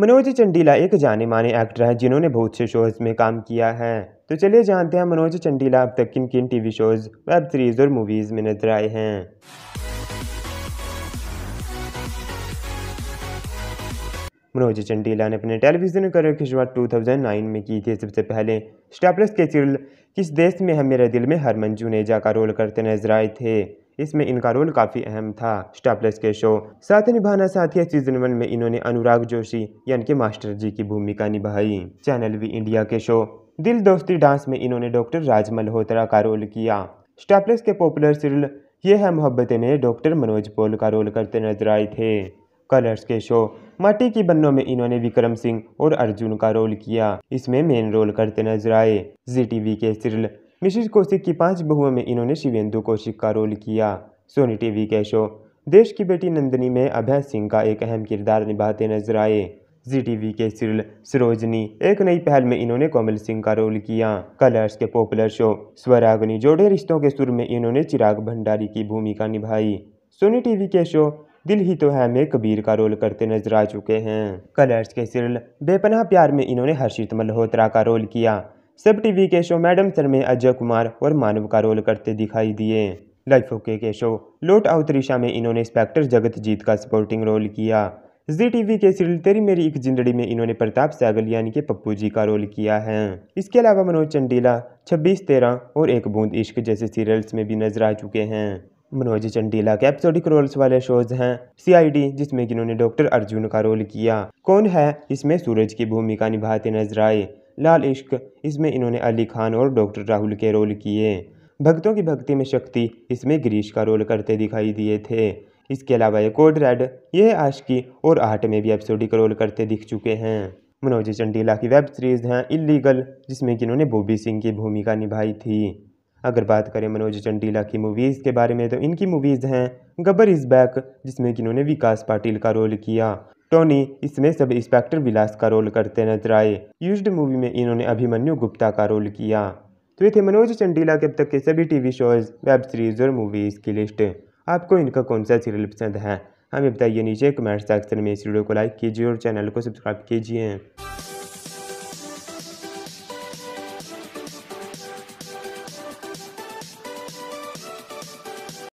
मनोज चंडीला एक जाने माने एक्टर हैं जिन्होंने बहुत से शोज़ में काम किया है तो चलिए जानते हैं मनोज चंडीला अब तक किन किन टीवी शोज़ वेब सीरीज़ और मूवीज़ में नजर आए हैं मनोज चंडीला ने अपने टेलीविज़न करियर की शुरुआत 2009 में की थी सबसे पहले स्टार प्लस के सीरियल किस देश में है मेरे दिल में हरमन जुनेजा का रोल करते नजर आए थे इसमें इनका रोल काफ़ी अहम था स्टार प्लस के शो साथ निभाना साथिया सीजन वन में इन्होंने अनुराग जोशी यानी कि मास्टर जी की भूमिका निभाई चैनल वी इंडिया के शो दिल दोस्ती डांस में इन्होंने डॉक्टर राज मल्होत्रा का रोल किया स्टार प्लस के पॉपुलर सीरियल ये है मोहब्बतें में डॉक्टर मनोज पोल का रोल करते नजर आए थे कलर्स के शो माटी की बन्नों में इन्होंने विक्रम सिंह और अर्जुन का रोल किया इसमें मेन रोल करते नजर आए जी टीवी के सीरियल मिसिज कौशिक की पांच बहुओं में इन्होंने शिवेंदु कौशिक का रोल किया सोनी टीवी के शो देश की बेटी नंदिनी में अभय सिंह का एक अहम किरदार निभाते नजर आए जी टीवी के सीरियल सरोजनी एक नई पहल में इन्होंने कोमल सिंह का रोल किया कलर्स के पॉपुलर शो स्वराग्नि जोड़े रिश्तों के सुर में इन्होंने चिराग भंडारी की भूमिका निभाई सोनी टीवी के शो दिल ही तो है में कबीर का रोल करते नजर आ चुके हैं कलर्स के सीरियल बेपनाह प्यार में इन्होंने हर्षित मल्होत्रा का रोल किया सब टीवी के शो मैडम सर में अजय कुमार और मानव का रोल करते दिखाई दिए लाइफ ओके के शो लोट आउट में इन्होंने इंस्पेक्टर जगतजीत का सपोर्टिंग रोल किया जी टीवी के सीरियल तेरी मेरी एक जिंदड़ी में इन्होंने प्रताप सैगल यानी के पप्पू जी का रोल किया है इसके अलावा मनोज चंडीला छब्बीस तेरह और एक बूंद इश्क जैसे सीरियल्स में भी नजर आ चुके हैं मनोज चंडीला के एपिसोडिक रोल्स वाले शोज हैं सीआईडी जिसमें इन्होंने डॉक्टर अर्जुन का रोल किया कौन है इसमें सूरज की भूमिका निभाते नजर आए लाल इश्क इसमें इन्होंने अली खान और डॉक्टर राहुल के रोल किए भक्तों की भक्ति में शक्ति इसमें गिरीश का रोल करते दिखाई दिए थे इसके अलावा ये कोड रेड यह की और आहट में भी एपिसोडिक रोल करते दिख चुके हैं मनोज चंडीला की वेब सीरीज़ हैं इलीगल जिसमें कि इन्होंने बॉबी सिंह की भूमिका निभाई थी अगर बात करें मनोज चंडीला की मूवीज़ के बारे में तो इनकी मूवीज़ हैं गब्बर इज़ बैक जिसमें कि इन्होंने विकास पाटिल का रोल किया टोनी इसमें सब इंस्पेक्टर विलास का रोल करते नजर आए यूज्ड मूवी में इन्होंने अभिमन्यु गुप्ता का रोल किया तो ये थे मनोज चंडीला के अब तक के सभी टीवी शोज वेब सीरीज और मूवीज़ की लिस्ट आपको इनका कौन सा सीरियल पसंद है हमें बताइए नीचे कमेंट सेक्शन में इस वीडियो को लाइक कीजिए और चैनल को सब्सक्राइब कीजिए